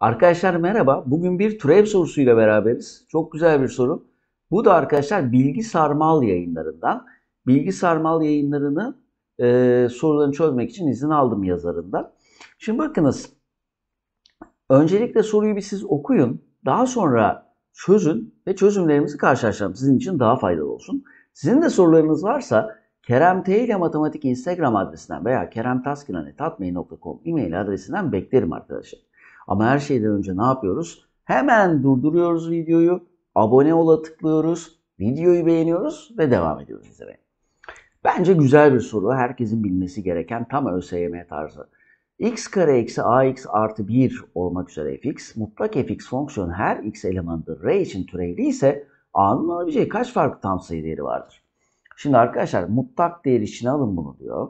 Arkadaşlar merhaba. Bugün bir türev sorusuyla beraberiz. Çok güzel bir soru. Bu da arkadaşlar Bilgi Sarmal yayınlarından. Bilgi Sarmal yayınlarını e, sorularını çözmek için izin aldım yazarından. Şimdi bakınız. Öncelikle soruyu bir siz okuyun. Daha sonra çözün ve çözümlerimizi karşılaştıralım. Sizin için daha faydalı olsun. Sizin de sorularınız varsa Kerem T ile Matematik Instagram adresinden veya keremtaskinanetatmail.com e-mail adresinden beklerim arkadaşlar. Ama her şeyden önce ne yapıyoruz? Hemen durduruyoruz videoyu, abone ola tıklıyoruz, videoyu beğeniyoruz ve devam ediyoruz izlemeye. Bence güzel bir soru. Herkesin bilmesi gereken tam ÖSYM tarzı. x kare eksi ax artı 1 olmak üzere fx, mutlak fx fonksiyon her x elemanında r için türevli ise a'nın alabileceği kaç farklı tam sayı değeri vardır? Şimdi arkadaşlar mutlak değer için alın bunu diyor.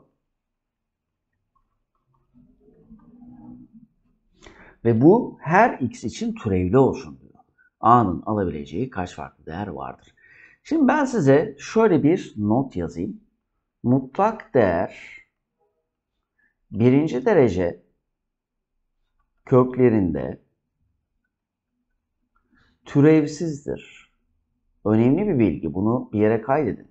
Ve bu her x için türevli olsun diyor. A'nın alabileceği kaç farklı değer vardır? Şimdi ben size şöyle bir not yazayım. Mutlak değer birinci derece köklerinde türevsizdir. Önemli bir bilgi. Bunu bir yere kaydedin.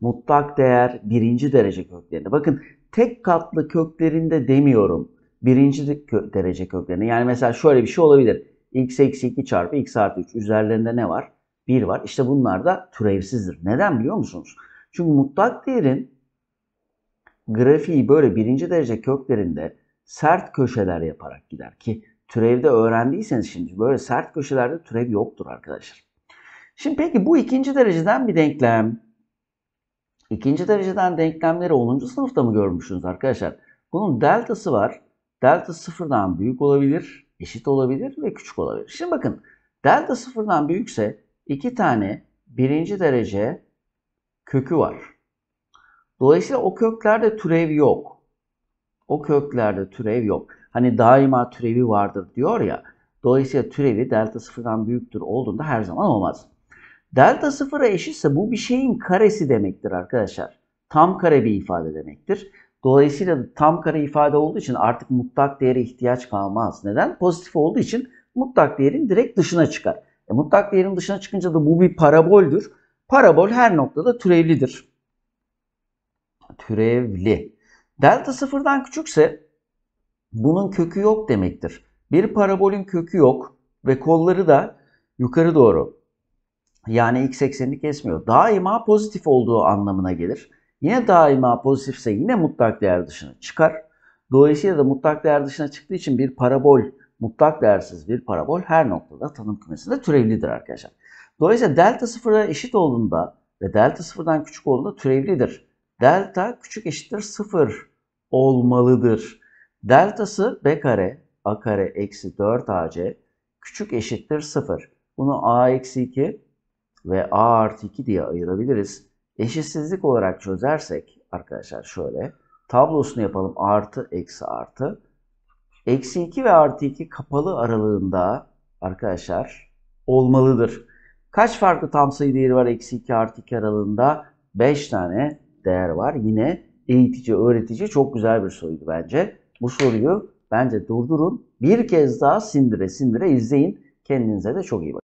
Mutlak değer birinci derece köklerinde. Bakın tek katlı köklerinde demiyorum birinci derece köklerine. Yani mesela şöyle bir şey olabilir. x eksi 2 çarpı x artı 3 üzerlerinde ne var? 1 var. İşte bunlar da türevsizdir. Neden biliyor musunuz? Çünkü mutlak değerin grafiği böyle birinci derece köklerinde sert köşeler yaparak gider ki türevde öğrendiyseniz şimdi böyle sert köşelerde türev yoktur arkadaşlar. Şimdi peki bu ikinci dereceden bir denklem. İkinci dereceden denklemleri 10. sınıfta mı görmüşsünüz arkadaşlar? Bunun deltası var delta sıfırdan büyük olabilir, eşit olabilir ve küçük olabilir. Şimdi bakın delta sıfırdan büyükse iki tane birinci derece kökü var. Dolayısıyla o köklerde türev yok. O köklerde türev yok. Hani daima türevi vardır diyor ya. Dolayısıyla türevi delta sıfırdan büyüktür olduğunda her zaman olmaz. Delta sıfıra eşitse bu bir şeyin karesi demektir arkadaşlar. Tam kare bir ifade demektir. Dolayısıyla tam kare ifade olduğu için artık mutlak değere ihtiyaç kalmaz. Neden? Pozitif olduğu için mutlak değerin direkt dışına çıkar. E, mutlak değerin dışına çıkınca da bu bir paraboldür. Parabol her noktada türevlidir. Türevli. Delta sıfırdan küçükse bunun kökü yok demektir. Bir parabolün kökü yok ve kolları da yukarı doğru yani x eksenini kesmiyor. Daima pozitif olduğu anlamına gelir yine daima pozitifse yine mutlak değer dışına çıkar. Dolayısıyla da mutlak değer dışına çıktığı için bir parabol, mutlak değersiz bir parabol her noktada tanım kümesinde türevlidir arkadaşlar. Dolayısıyla delta sıfıra eşit olduğunda ve delta sıfırdan küçük olduğunda türevlidir. Delta küçük eşittir sıfır olmalıdır. Deltası b kare a kare eksi 4 ac küçük eşittir sıfır. Bunu a eksi 2 ve a artı 2 diye ayırabiliriz. Eşitsizlik olarak çözersek arkadaşlar şöyle. Tablosunu yapalım. Artı, eksi, artı. Eksi 2 ve artı 2 kapalı aralığında arkadaşlar olmalıdır. Kaç farklı tam sayı değeri var eksi 2 artı 2 aralığında? 5 tane değer var. Yine eğitici, öğretici çok güzel bir soruydu bence. Bu soruyu bence durdurun. Bir kez daha sindire sindire izleyin. Kendinize de çok iyi bakın.